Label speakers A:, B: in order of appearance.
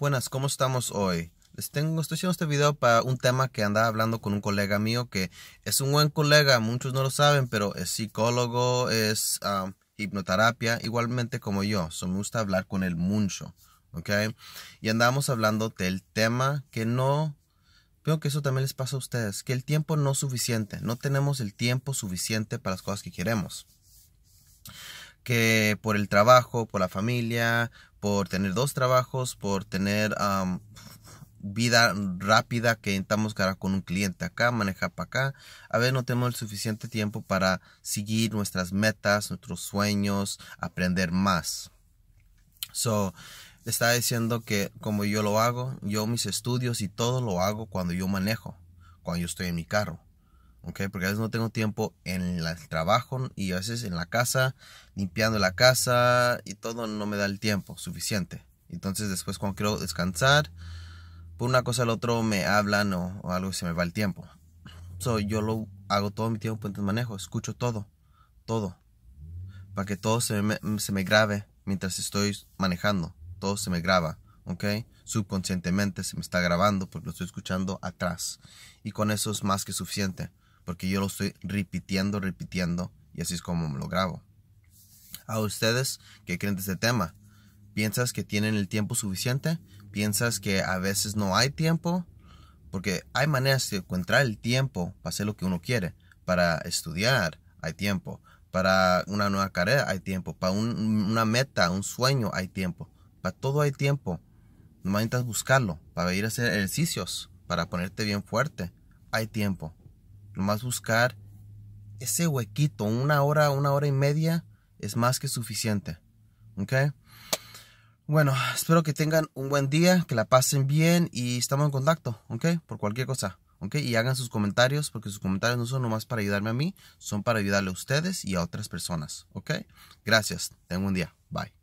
A: Buenas, ¿cómo estamos hoy? Les tengo, estoy haciendo este video para un tema que andaba hablando con un colega mío que es un buen colega, muchos no lo saben, pero es psicólogo, es um, hipnoterapia, igualmente como yo. me gusta hablar con él mucho, ¿ok? Y andábamos hablando del tema que no Veo que eso también les pasa a ustedes, que el tiempo no es suficiente, no tenemos el tiempo suficiente para las cosas que queremos. Que por el trabajo, por la familia, por tener dos trabajos, por tener vida rápida que intentamos cara con un cliente acá, manejar para acá. A ver, no tenemos el suficiente tiempo para seguir nuestras metas, nuestros sueños, aprender más. So, está diciendo que como yo lo hago, yo mis estudios y todo lo hago cuando yo manejo, cuando yo estoy en mi carro. Porque a veces no tengo tiempo en el trabajo y a veces en la casa, limpiando la casa y todo no me da el tiempo suficiente. Entonces después cuando quiero descansar, por una cosa o la otra me hablan o, algo y se me va el tiempo. So, yo lo hago todo mi tiempo mientras pues, manejo, escucho todo, todo, para que todo se me, se grabe mientras estoy manejando, todo se me graba, Subconscientemente se me está grabando porque lo estoy escuchando atrás y con eso es más que suficiente porque yo lo estoy repitiendo, repitiendo y así es como me lo grabo. A ustedes, que creen de este tema? ¿Piensas que tienen el tiempo suficiente? ¿Piensas que a veces no hay tiempo? Porque hay maneras de encontrar el tiempo para hacer lo que uno quiere. Para estudiar hay tiempo. Para una nueva carrera hay tiempo. Para una meta, un sueño hay tiempo. Para todo hay tiempo. No necesitas buscarlo. Para ir a hacer ejercicios. Para ponerte bien fuerte. Hay tiempo. Nomás buscar ese huequito, una hora, una hora y media, es más que suficiente. ¿Ok? Bueno, espero que tengan un buen día, que la pasen bien y estamos en contacto, ¿ok? Por cualquier cosa, ¿ok? Y hagan sus comentarios, porque sus comentarios no son nomás para ayudarme a mí, son para ayudarle a ustedes y a otras personas, ¿ok? Gracias, tengan un día, bye.